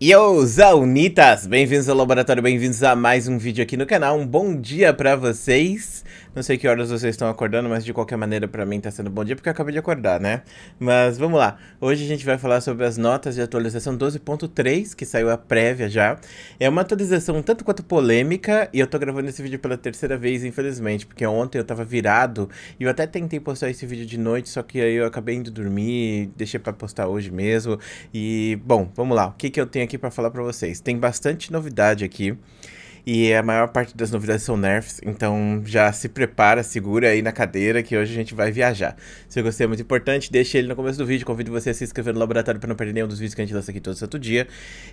Yo, Zaunitas! Bem-vindos ao laboratório, bem-vindos a mais um vídeo aqui no canal. Um bom dia pra vocês. Não sei que horas vocês estão acordando, mas de qualquer maneira pra mim tá sendo um bom dia porque eu acabei de acordar, né? Mas vamos lá. Hoje a gente vai falar sobre as notas de atualização 12.3, que saiu a prévia já. É uma atualização tanto quanto polêmica e eu tô gravando esse vídeo pela terceira vez, infelizmente, porque ontem eu tava virado e eu até tentei postar esse vídeo de noite, só que aí eu acabei indo dormir, deixei pra postar hoje mesmo. E, bom, vamos lá. O que que eu tenho aqui para falar para vocês. Tem bastante novidade aqui. E é a maior parte das novidades são nerfs, então já se prepara, segura aí na cadeira que hoje a gente vai viajar. Se você é muito importante, deixe ele no começo do vídeo. Convido você a se inscrever no laboratório para não perder nenhum dos vídeos que a gente lança aqui todo santo dia.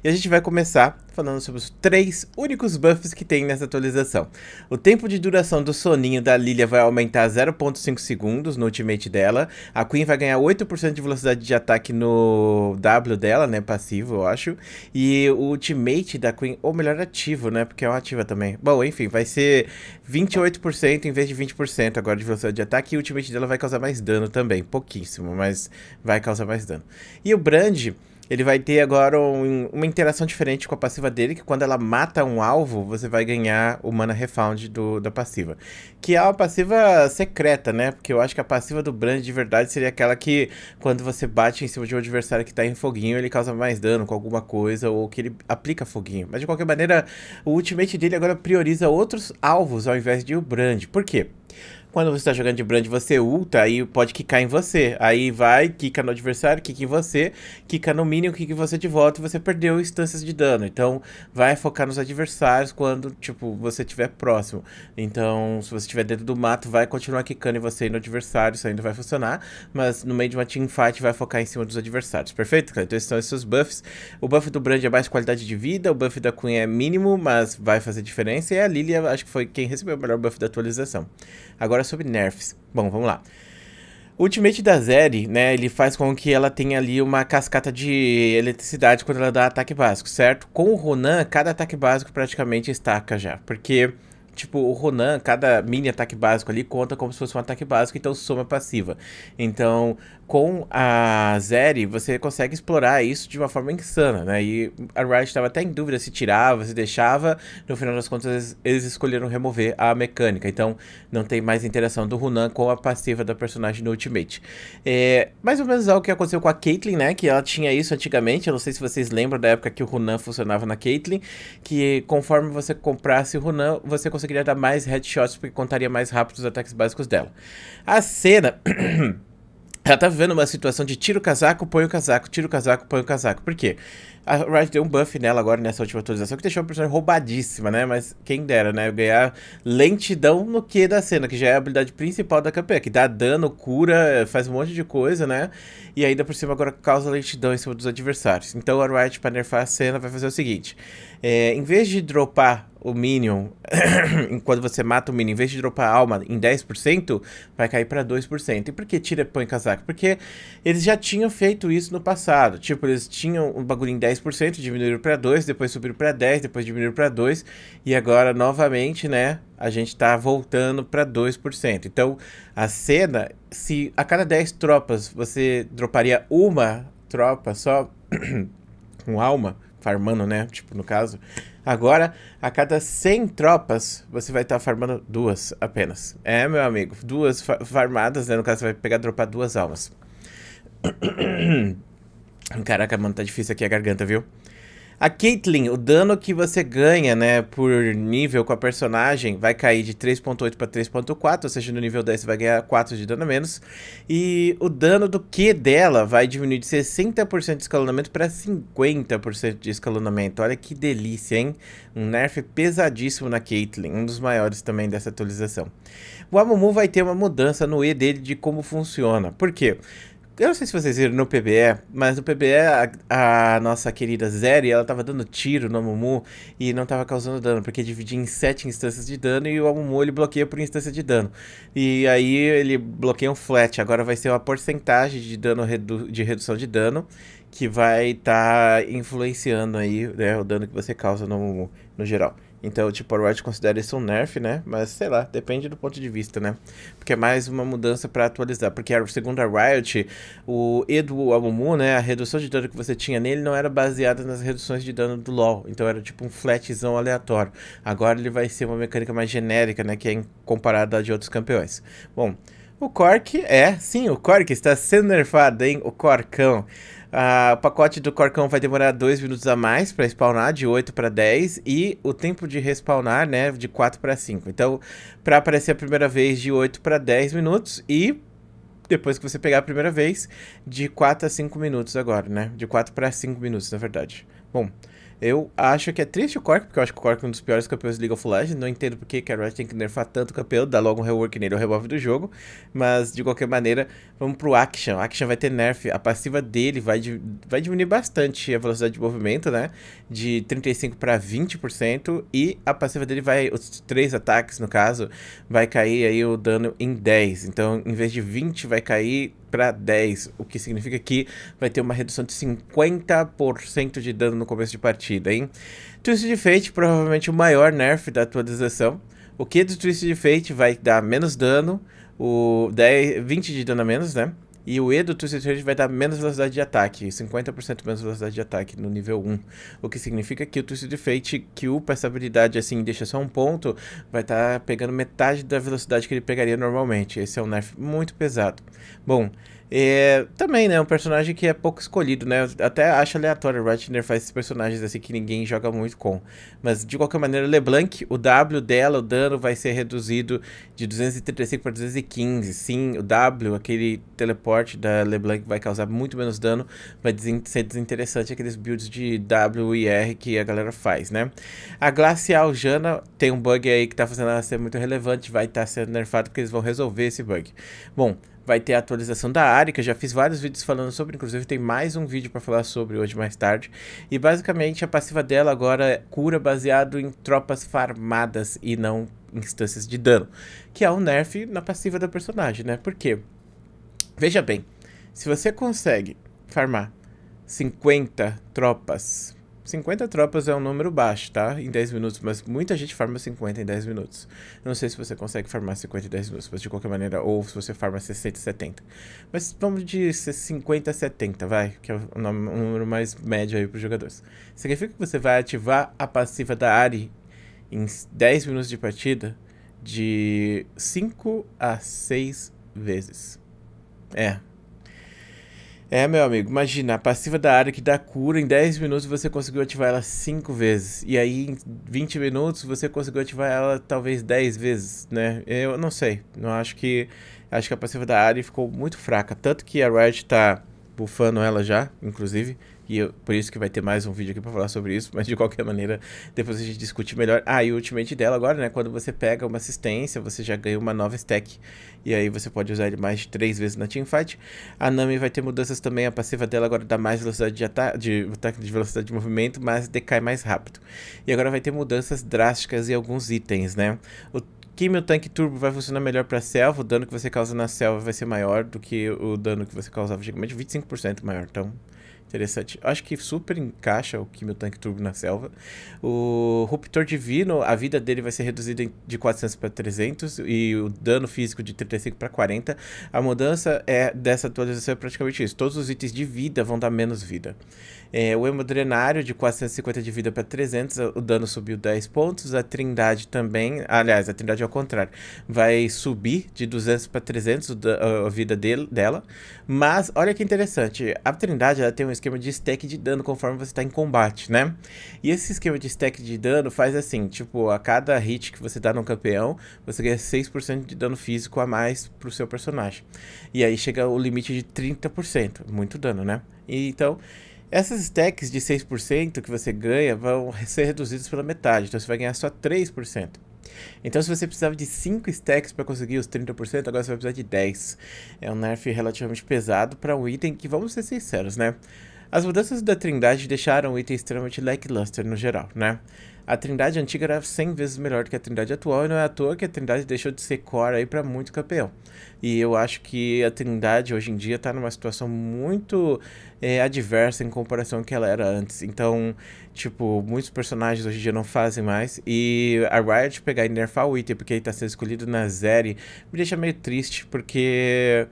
E a gente vai começar falando sobre os três únicos buffs que tem nessa atualização. O tempo de duração do soninho da Lilia vai aumentar 0.5 segundos no ultimate dela. A Queen vai ganhar 8% de velocidade de ataque no W dela, né, passivo, eu acho. E o ultimate da Queen, ou melhor, ativo, né, porque é um também. Bom, enfim, vai ser 28% em vez de 20% agora de velocidade de ataque. E o ultimate dela vai causar mais dano também. Pouquíssimo, mas vai causar mais dano. E o Brand ele vai ter agora um, uma interação diferente com a passiva dele, que quando ela mata um alvo, você vai ganhar o mana refound do, da passiva. Que é uma passiva secreta, né? Porque eu acho que a passiva do Brand de verdade seria aquela que, quando você bate em cima de um adversário que tá em foguinho, ele causa mais dano com alguma coisa, ou que ele aplica foguinho. Mas de qualquer maneira, o ultimate dele agora prioriza outros alvos ao invés de o Brand. Por quê? Quando você está jogando de brand, você é ulta, aí pode quicar em você. Aí vai, quica no adversário, quica em você, quica no mínimo, quica em você de volta e você perdeu instâncias de dano. Então, vai focar nos adversários quando, tipo, você estiver próximo. Então, se você estiver dentro do mato, vai continuar quicando em você e no adversário, isso ainda vai funcionar. Mas no meio de uma teamfight, vai focar em cima dos adversários, perfeito? Então, esses são esses buffs. O buff do brand é mais qualidade de vida, o buff da Cunha é mínimo, mas vai fazer diferença. E a Lilia, acho que foi quem recebeu o melhor buff da atualização. Agora, sobre nerfs. Bom, vamos lá. O ultimate da Zeri, né, ele faz com que ela tenha ali uma cascata de eletricidade quando ela dá ataque básico, certo? Com o Ronan, cada ataque básico praticamente estaca já, porque tipo, o Ronan, cada mini ataque básico ali conta como se fosse um ataque básico, então soma passiva. Então, com a Zeri, você consegue explorar isso de uma forma insana, né? E a Riot estava até em dúvida se tirava, se deixava. No final das contas, eles escolheram remover a mecânica. Então, não tem mais interação do Ronan com a passiva da personagem no Ultimate. É, mais ou menos é o que aconteceu com a Caitlyn, né? Que ela tinha isso antigamente. Eu não sei se vocês lembram da época que o Ronan funcionava na Caitlyn, que conforme você comprasse o Ronan, você conseguia eu queria dar mais headshots porque contaria mais rápido os ataques básicos dela. A cena. Ela tá vivendo uma situação de tira o casaco, põe o casaco, tira o casaco, põe o casaco. Por quê? A Riot deu um buff nela agora nessa última atualização que deixou a personagem roubadíssima, né? Mas quem dera, né? Ganhar lentidão no Q da cena, que já é a habilidade principal da campeã, que dá dano, cura, faz um monte de coisa, né? E ainda por cima agora causa lentidão em cima dos adversários. Então a Riot, pra nerfar a cena, vai fazer o seguinte: é, em vez de dropar o Minion, quando você mata o Minion, em vez de dropar alma em 10%, vai cair para 2%. E por que tira põe casaco? Porque eles já tinham feito isso no passado. Tipo, eles tinham um bagulho em 10%, diminuíram para 2, depois subiram para 10, depois diminuíram para 2, e agora novamente, né, a gente está voltando para 2%. Então, a cena, se a cada 10 tropas você droparia uma tropa só com alma, farmando, né, tipo, no caso, Agora, a cada 100 tropas, você vai estar tá farmando duas apenas. É, meu amigo, duas farmadas, né? No caso, você vai pegar dropar duas almas. Caraca, mano, tá difícil aqui a garganta, viu? A Caitlyn, o dano que você ganha, né, por nível com a personagem vai cair de 3.8 para 3.4, ou seja, no nível 10 você vai ganhar 4 de dano a menos. E o dano do Q dela vai diminuir de 60% de escalonamento para 50% de escalonamento. Olha que delícia, hein? Um nerf pesadíssimo na Caitlyn, um dos maiores também dessa atualização. O Amumu vai ter uma mudança no E dele de como funciona. Por quê? Eu não sei se vocês viram no PBE, mas no PBE a, a nossa querida Zeri, ela tava dando tiro no Amumu e não tava causando dano, porque dividia em sete instâncias de dano e o Amumu ele bloqueia por instância de dano. E aí ele bloqueia um flat, agora vai ser uma porcentagem de dano redu de redução de dano que vai estar tá influenciando aí né, o dano que você causa no Amumu no geral. Então, tipo, a Riot considera isso um nerf, né? Mas, sei lá, depende do ponto de vista, né? Porque é mais uma mudança para atualizar. Porque, segundo a Riot, o Edu Amumu, né? A redução de dano que você tinha nele não era baseada nas reduções de dano do LoL. Então, era tipo um flatzão aleatório. Agora ele vai ser uma mecânica mais genérica, né? Que é comparada à de outros campeões. Bom... O Cork é, sim, o Cork está sendo nerfado, hein? O corkão Uh, o pacote do Corcão vai demorar 2 minutos a mais para spawnar, de 8 para 10, e o tempo de respawnar, né, de 4 para 5. Então, para aparecer a primeira vez, de 8 para 10 minutos, e depois que você pegar a primeira vez, de 4 a 5 minutos agora, né? De 4 para 5 minutos, na verdade. Bom, eu acho que é triste o Cork, porque eu acho que o Cork é um dos piores campeões de League of Legends. Não entendo porque que a Riot tem que nerfar tanto o campeão, dá logo um rework nele, o remove do jogo. Mas, de qualquer maneira, vamos pro Action. O Action vai ter nerf. A passiva dele vai, vai diminuir bastante a velocidade de movimento, né? De 35% para 20%. E a passiva dele vai, os três ataques, no caso, vai cair aí o dano em 10. Então, em vez de 20, vai cair para 10, o que significa que vai ter uma redução de 50% de dano no começo de partida, hein? Twisted Fate, provavelmente o maior nerf da atualização. O que do Twisted Fate vai dar menos dano, o 10, 20 de dano a menos, né? E o E do Twisted Fate vai dar menos velocidade de ataque, 50% menos velocidade de ataque no nível 1. O que significa que o Twisted Fate, que upa essa habilidade assim deixa só um ponto, vai estar tá pegando metade da velocidade que ele pegaria normalmente. Esse é um nerf muito pesado. Bom, é, também, né? Um personagem que é pouco escolhido, né? Eu até acho aleatório. O Ratner faz esses personagens assim que ninguém joga muito com. Mas de qualquer maneira, LeBlanc, o W dela, o dano vai ser reduzido de 235 para 215. Sim, o W, aquele teleporte da LeBlanc, vai causar muito menos dano. Vai desin ser desinteressante aqueles builds de W e R que a galera faz, né? A Glacial Jana tem um bug aí que tá fazendo ela ser muito relevante. Vai estar tá sendo nerfado porque eles vão resolver esse bug. Bom vai ter a atualização da área, que eu já fiz vários vídeos falando sobre, inclusive tem mais um vídeo para falar sobre hoje mais tarde. E basicamente a passiva dela agora é cura baseado em tropas farmadas e não instâncias de dano, que é um nerf na passiva da personagem, né? Porque veja bem, se você consegue farmar 50 tropas 50 tropas é um número baixo, tá? Em 10 minutos, mas muita gente farma 50 em 10 minutos. não sei se você consegue farmar 50 em 10 minutos, mas de qualquer maneira, ou se você farma 60 70. Mas vamos de 50 a 70, vai, que é o número mais médio aí para os jogadores. Significa que você vai ativar a passiva da Ari em 10 minutos de partida de 5 a 6 vezes. É, é, meu amigo, imagina, a passiva da área que dá cura, em 10 minutos você conseguiu ativar ela 5 vezes. E aí, em 20 minutos, você conseguiu ativar ela talvez 10 vezes, né? Eu não sei. Não acho que. Acho que a passiva da área ficou muito fraca. Tanto que a Riot tá bufando ela já, inclusive. E eu, por isso que vai ter mais um vídeo aqui pra falar sobre isso, mas de qualquer maneira, depois a gente discute melhor. Ah, e o ultimate dela agora, né? Quando você pega uma assistência, você já ganha uma nova stack. E aí você pode usar ele mais de três vezes na teamfight. A Nami vai ter mudanças também, a passiva dela agora dá mais velocidade de ataque, de, de velocidade de movimento, mas decai mais rápido. E agora vai ter mudanças drásticas em alguns itens, né? O Kimio Tank Turbo vai funcionar melhor para selva, o dano que você causa na selva vai ser maior do que o dano que você causava antigamente, 25% maior, então... Interessante. Acho que super encaixa o meu Tank Turbo na selva. O Ruptor Divino, a vida dele vai ser reduzida de 400 para 300 e o dano físico de 35 para 40. A mudança é dessa atualização é praticamente isso. Todos os itens de vida vão dar menos vida. É, o Hemodrenário, de 450 de vida para 300, o dano subiu 10 pontos. A Trindade também, aliás, a Trindade ao contrário, vai subir de 200 para 300 a vida dele, dela. Mas, olha que interessante, a Trindade ela tem um esquema de stack de dano conforme você está em combate, né? E esse esquema de stack de dano faz assim, tipo, a cada hit que você dá no campeão, você ganha 6% de dano físico a mais pro seu personagem. E aí chega o limite de 30%, muito dano, né? E, então, essas stacks de 6% que você ganha vão ser reduzidas pela metade, então você vai ganhar só 3%. Então, se você precisava de 5 stacks para conseguir os 30%, agora você vai precisar de 10. É um nerf relativamente pesado para um item que, vamos ser sinceros, né? As mudanças da Trindade deixaram o item extremamente lackluster no geral, né? A Trindade antiga era 100 vezes melhor que a Trindade atual e não é à toa que a Trindade deixou de ser core aí para muito campeão. E eu acho que a Trindade hoje em dia está numa situação muito é, adversa em comparação com que ela era antes. Então, tipo, muitos personagens hoje em dia não fazem mais. E a Riot pegar e nerfar o item porque ele está sendo escolhido na série me deixa meio triste porque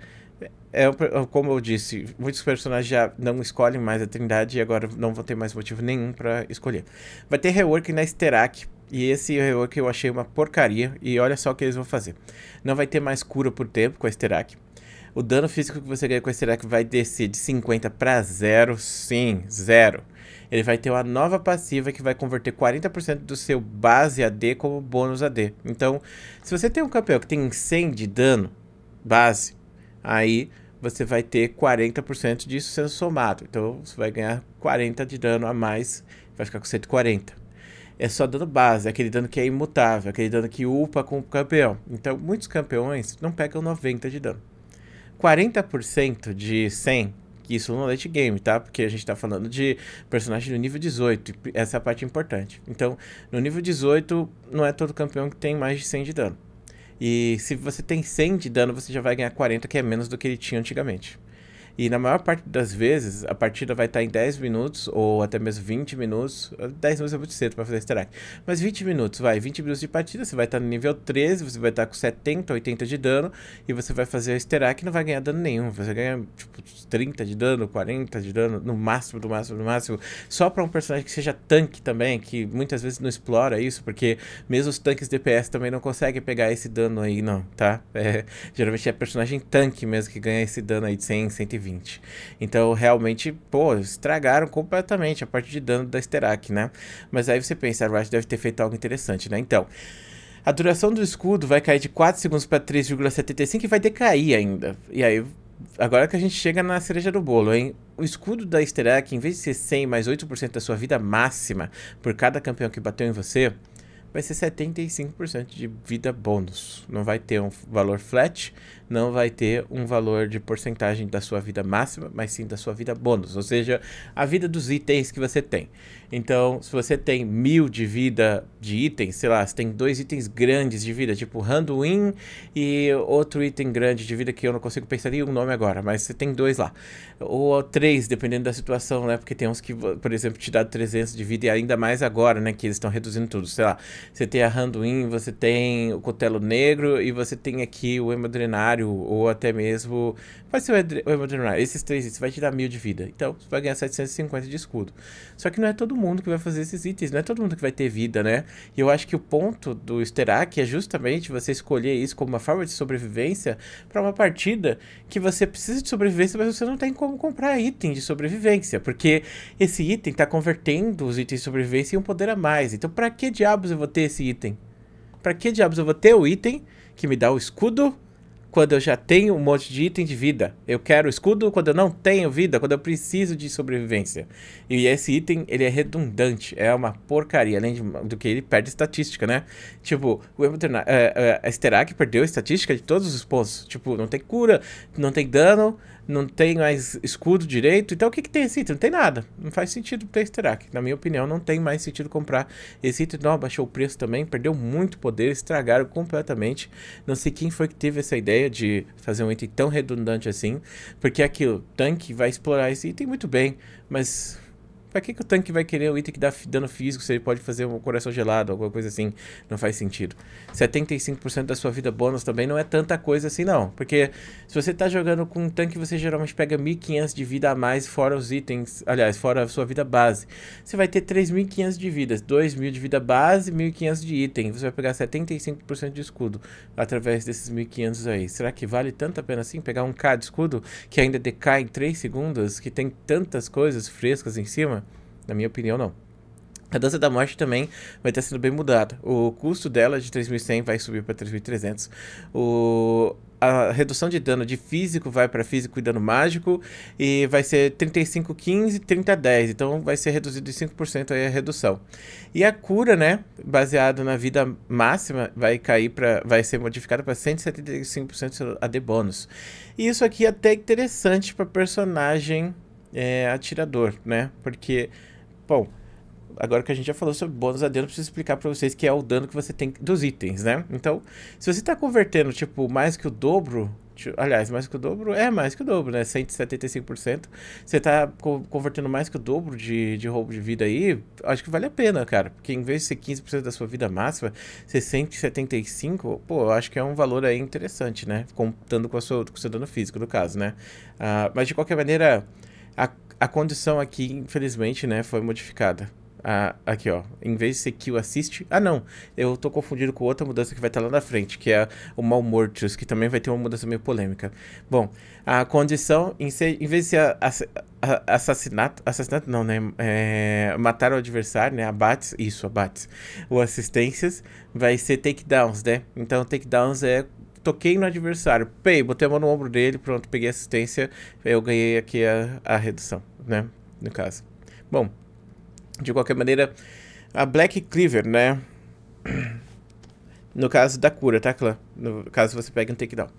é, como eu disse, muitos personagens já não escolhem mais a Trindade e agora não vão ter mais motivo nenhum para escolher. Vai ter rework na Sterak. E esse rework eu achei uma porcaria. E olha só o que eles vão fazer. Não vai ter mais cura por tempo com a Sterak. O dano físico que você ganha com a Sterak vai descer de 50 para 0. Sim, 0 ele vai ter uma nova passiva que vai converter 40% do seu base AD como bônus AD. Então, se você tem um campeão que tem 100 de dano base, aí você vai ter 40% disso sendo somado. Então você vai ganhar 40 de dano a mais, vai ficar com 140. É só dano base, é aquele dano que é imutável, aquele dano que upa com o campeão. Então muitos campeões não pegam 90 de dano. 40% de 100 que isso no é late game, tá? Porque a gente tá falando de personagem no nível 18, essa é a parte importante. Então, no nível 18, não é todo campeão que tem mais de 100 de dano. E se você tem 100 de dano, você já vai ganhar 40, que é menos do que ele tinha antigamente. E na maior parte das vezes, a partida vai estar em 10 minutos, ou até mesmo 20 minutos. 10 minutos é muito cedo para fazer easter egg. Mas 20 minutos, vai, 20 minutos de partida, você vai estar no nível 13, você vai estar com 70, 80 de dano, e você vai fazer easter egg e não vai ganhar dano nenhum. Você ganha, tipo, 30 de dano, 40 de dano, no máximo, no máximo, no máximo. Só para um personagem que seja tanque também, que muitas vezes não explora isso, porque mesmo os tanques DPS também não conseguem pegar esse dano aí, não, tá? É, geralmente é personagem tanque mesmo que ganha esse dano aí de 100, 120. Então, realmente, pô, estragaram completamente a parte de dano da Sterak, né? Mas aí você pensa, a Riot deve ter feito algo interessante, né? Então, a duração do escudo vai cair de 4 segundos para 3,75 e vai decair ainda. E aí, agora que a gente chega na cereja do bolo, hein? O escudo da Sterak, em vez de ser 100 mais 8% da sua vida máxima por cada campeão que bateu em você, vai ser 75% de vida bônus. Não vai ter um valor flat, não vai ter um valor de porcentagem da sua vida máxima, mas sim da sua vida bônus, ou seja, a vida dos itens que você tem. Então, se você tem mil de vida de itens, sei lá, você tem dois itens grandes de vida, tipo Randuin e outro item grande de vida que eu não consigo pensar em um nome agora, mas você tem dois lá. Ou três, dependendo da situação, né? Porque tem uns que, por exemplo, te dá 300 de vida e ainda mais agora, né? Que eles estão reduzindo tudo. Sei lá, você tem a Randuin, você tem o Cotelo Negro e você tem aqui o Hemodrenário Mario, ou até mesmo. Vai ser o Elden esses três itens, vai te dar mil de vida. Então, você vai ganhar 750 de escudo. Só que não é todo mundo que vai fazer esses itens, não é todo mundo que vai ter vida, né? E eu acho que o ponto do Sterak é justamente você escolher isso como uma forma de sobrevivência para uma partida que você precisa de sobrevivência, mas você não tem como comprar item de sobrevivência, porque esse item está convertendo os itens de sobrevivência em um poder a mais. Então, para que diabos eu vou ter esse item? Para que diabos eu vou ter o item que me dá o escudo quando eu já tenho um monte de item de vida. Eu quero escudo quando eu não tenho vida, quando eu preciso de sobrevivência. E esse item, ele é redundante, é uma porcaria, além de, do que ele perde estatística, né? Tipo, o Esternak uh, uh, perdeu estatística de todos os pontos. Tipo, não tem cura, não tem dano, não tem mais escudo direito. Então o que, que tem esse item? Não tem nada. Não faz sentido ter Sterak. Na minha opinião, não tem mais sentido comprar esse item. Não, baixou o preço também, perdeu muito poder, estragaram completamente. Não sei quem foi que teve essa ideia de fazer um item tão redundante assim. Porque aquilo, tanque vai explorar esse item muito bem, mas Pra que, que o tanque vai querer o item que dá dano físico se ele pode fazer um coração gelado, alguma coisa assim? Não faz sentido. 75% da sua vida bônus também não é tanta coisa assim, não. Porque se você tá jogando com um tanque, você geralmente pega 1.500 de vida a mais fora os itens, aliás, fora a sua vida base. Você vai ter 3.500 de vida, 2.000 de vida base, 1.500 de item. Você vai pegar 75% de escudo através desses 1.500 aí. Será que vale tanto a pena assim pegar um K de escudo que ainda decai em 3 segundos, que tem tantas coisas frescas em cima? Na minha opinião, não. A dança da morte também vai estar sendo bem mudada. O custo dela de 3.100 vai subir para 3.300. O a redução de dano de físico vai para físico e dano mágico e vai ser 35 15, Então vai ser reduzido de 5% aí a redução. E a cura, né, baseado na vida máxima, vai cair para vai ser modificada para 175% AD bônus. E isso aqui é até interessante para personagem é, atirador, né? Porque Bom, agora que a gente já falou sobre bônus a dano, preciso explicar para vocês que é o dano que você tem dos itens, né? Então, se você está convertendo, tipo, mais que o dobro... Aliás, mais que o dobro? É, mais que o dobro, né? 175%. Você está co convertendo mais que o dobro de, de roubo de vida aí, acho que vale a pena, cara. Porque em vez de ser 15% da sua vida máxima, ser 175%, pô, eu acho que é um valor aí interessante, né? Contando com, a sua, com o seu dano físico, no caso, né? Uh, mas de qualquer maneira... A a condição aqui, infelizmente, né, foi modificada. Ah, aqui, ó. Em vez de ser kill assist. Ah, não. Eu tô confundido com outra mudança que vai estar tá lá na frente, que é o Mal Malmortius, que também vai ter uma mudança meio polêmica. Bom, a condição, em, ser, em vez de ser a, a, assassinato. Assassinato não, né? É, matar o adversário, né? Abates. Isso, abates. Ou assistências. Vai ser takedowns, né? Então, takedowns é toquei no adversário, pei, botei a mão no ombro dele, pronto, peguei assistência, eu ganhei aqui a, a redução, né? No caso. Bom, de qualquer maneira, a Black Cleaver, né? No caso da cura, tá, clã? No caso você pega um takedown.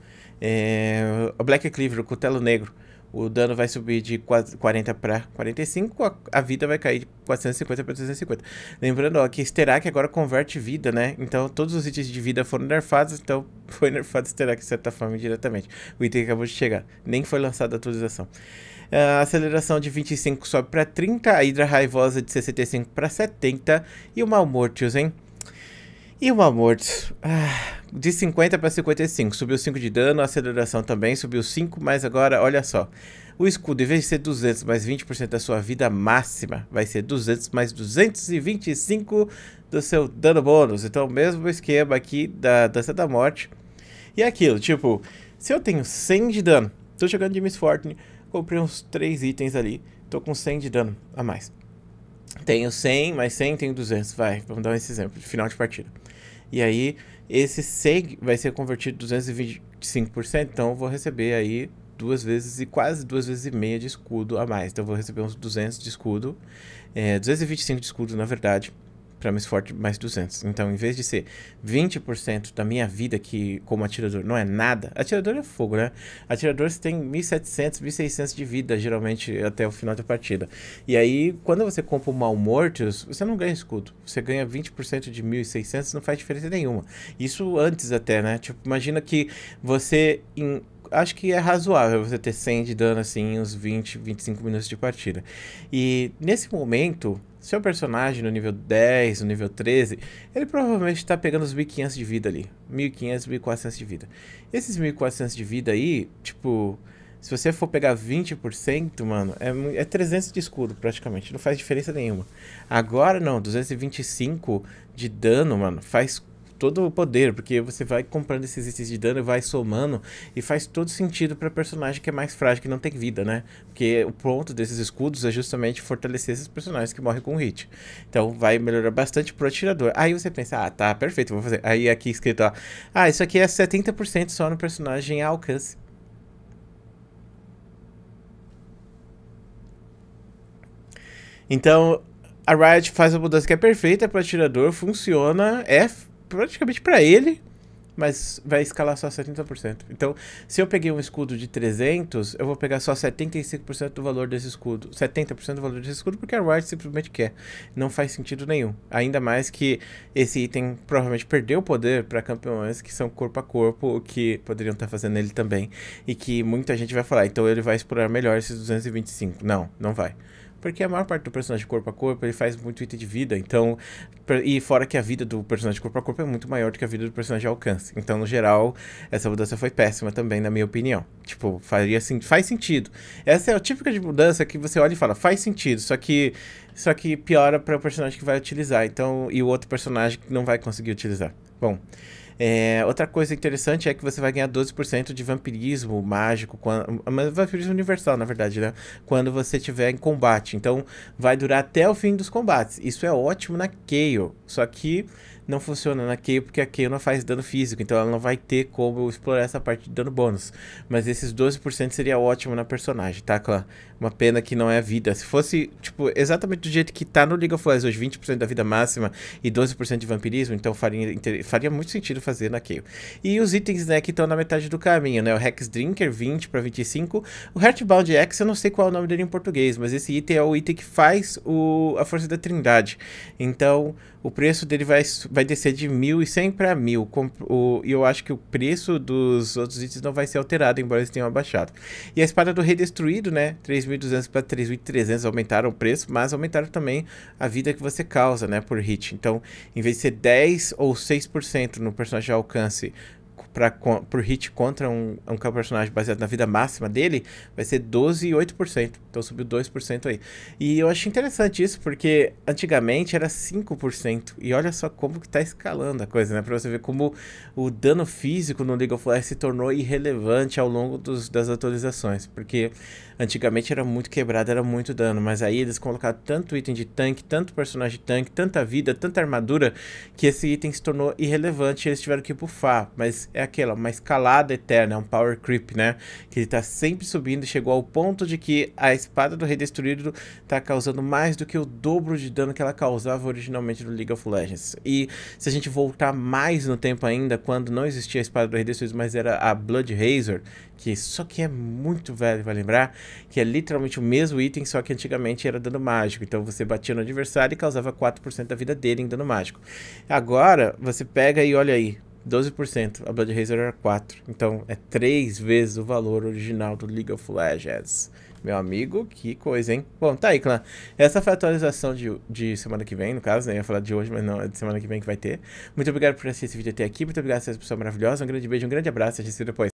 É, a Black Cleaver, o cutelo negro o dano vai subir de 40 para 45, a vida vai cair de 450 para 350. Lembrando ó, que Sterak agora converte vida, né? Então todos os itens de vida foram nerfados, então foi nerfado Sterak de certa forma diretamente. O item acabou de chegar, nem foi lançada a atualização. A aceleração de 25 sobe para 30, a Hidra Raivosa de 65 para 70 e o Malmortius, hein? E o Mamort, de 50 para 55, subiu 5 de dano, a aceleração também subiu 5, mas agora, olha só. O escudo, em vez de ser 200 mais 20% da sua vida máxima, vai ser 200 mais 225 do seu dano bônus. Então, mesmo esquema aqui da Dança da Morte. E é aquilo, tipo, se eu tenho 100 de dano, tô jogando de Miss Fortune, comprei uns 3 itens ali, tô com 100 de dano a mais. Tenho 100, mais 100 tenho 200. Vai, vamos dar esse exemplo de final de partida. E aí, esse 100 vai ser convertido em 225%, então eu vou receber aí duas vezes e quase duas vezes e meia de escudo a mais. Então eu vou receber uns 200 de escudo, é, eh, 225 de escudo na verdade, para Miss mais 200. Então, em vez de ser 20% da minha vida que como atirador não é nada, atirador é fogo, né? atirador você tem 1.700, 1.600 de vida, geralmente, até o final da partida. E aí, quando você compra o mal Malmortius, você não ganha escudo. Você ganha 20% de 1.600, não faz diferença nenhuma. Isso antes até, né? Tipo, imagina que você... Em, acho que é razoável você ter 100 de dano assim, uns 20, 25 minutos de partida. E nesse momento, seu é personagem no nível 10, no nível 13, ele provavelmente está pegando os 1500 de vida ali. 1500, 1400 de vida. Esses 1400 de vida aí, tipo, se você for pegar 20%, mano, é, é 300 de escudo praticamente. Não faz diferença nenhuma. Agora não, 225 de dano, mano, faz todo o poder, porque você vai comprando esses itens de dano, vai somando e faz todo sentido para personagem que é mais frágil, que não tem vida, né? Porque o ponto desses escudos é justamente fortalecer esses personagens que morrem com hit. Então vai melhorar bastante pro atirador. Aí você pensa, ah, tá, perfeito, vou fazer. Aí aqui escrito, ó, ah, isso aqui é 70% só no personagem a alcance. Então, a Riot faz a mudança que é perfeita para o atirador, funciona, é praticamente para ele, mas vai escalar só 70%. Então, se eu peguei um escudo de 300, eu vou pegar só 75% do valor desse escudo. 70% do valor desse escudo, porque a Riot simplesmente quer. Não faz sentido nenhum. Ainda mais que esse item provavelmente perdeu o poder para campeões que são corpo a corpo, o que poderiam estar tá fazendo ele também. E que muita gente vai falar, então ele vai explorar melhor esses 225. Não, não vai. Porque a maior parte do personagem corpo a corpo, ele faz muito item de vida, então... E fora que a vida do personagem corpo a corpo é muito maior do que a vida do personagem alcance. Então, no geral, essa mudança foi péssima também, na minha opinião. Tipo, faria assim, faz sentido. Essa é a típica de mudança que você olha e fala, faz sentido, só que... Só que piora para o personagem que vai utilizar, então... E o outro personagem que não vai conseguir utilizar. Bom... É, outra coisa interessante é que você vai ganhar 12% de vampirismo mágico, quando, vampirismo universal, na verdade, né? Quando você tiver em combate. Então, vai durar até o fim dos combates. Isso é ótimo na Chaos. Só que não funciona na Kayle porque a Kayle não faz dano físico, então ela não vai ter como explorar essa parte de dano bônus. Mas esses 12% seria ótimo na personagem, tá? Uma pena que não é a vida. Se fosse, tipo, exatamente do jeito que tá no League of Legends, hoje 20% da vida máxima e 12% de vampirismo, então faria, faria muito sentido fazer na Kayle. E os itens, né, que estão na metade do caminho, né? O Hex Drinker, 20 para 25. O Heartbound X, eu não sei qual é o nome dele em português, mas esse item é o item que faz o, a força da trindade. Então, o preço dele vai, vai descer de 1.100 para 1.000. E eu acho que o preço dos outros itens não vai ser alterado, embora eles tenham abaixado. E a espada do rei destruído, né? 3.200 para 3.300 aumentaram o preço, mas aumentaram também a vida que você causa, né? Por hit. Então, em vez de ser 10 ou 6% no personagem de alcance para pro hit contra um, um personagem baseado na vida máxima dele vai ser 12,8%. Então subiu 2% aí. E eu acho interessante isso, porque antigamente era 5%. E olha só como que tá escalando a coisa, né? para você ver como o dano físico no League of Legends se tornou irrelevante ao longo dos, das atualizações. Porque antigamente era muito quebrado, era muito dano. Mas aí eles colocaram tanto item de tanque, tanto personagem de tanque, tanta vida, tanta armadura, que esse item se tornou irrelevante e eles tiveram que bufar. Mas é aquela, uma escalada eterna, é um power creep, né? Que ele tá sempre subindo, chegou ao ponto de que a espada do Rei Destruído tá causando mais do que o dobro de dano que ela causava originalmente no League of Legends. E se a gente voltar mais no tempo ainda, quando não existia a espada do Rei Destruído, mas era a Blood Razor, que só que é muito velho vai lembrar, que é literalmente o mesmo item, só que antigamente era dano mágico. Então você batia no adversário e causava 4% da vida dele em dano mágico. Agora, você pega e olha aí, 12%, a Blood Razor era 4%. Então é 3 vezes o valor original do League of Legends. Meu amigo, que coisa, hein? Bom, tá aí, clã. Essa foi a atualização de, de semana que vem, no caso, né? Eu ia falar de hoje, mas não, é de semana que vem que vai ter. Muito obrigado por assistir esse vídeo até aqui. Muito obrigado a essa pessoa maravilhosa. Um grande beijo, um grande abraço. A gente se vê depois.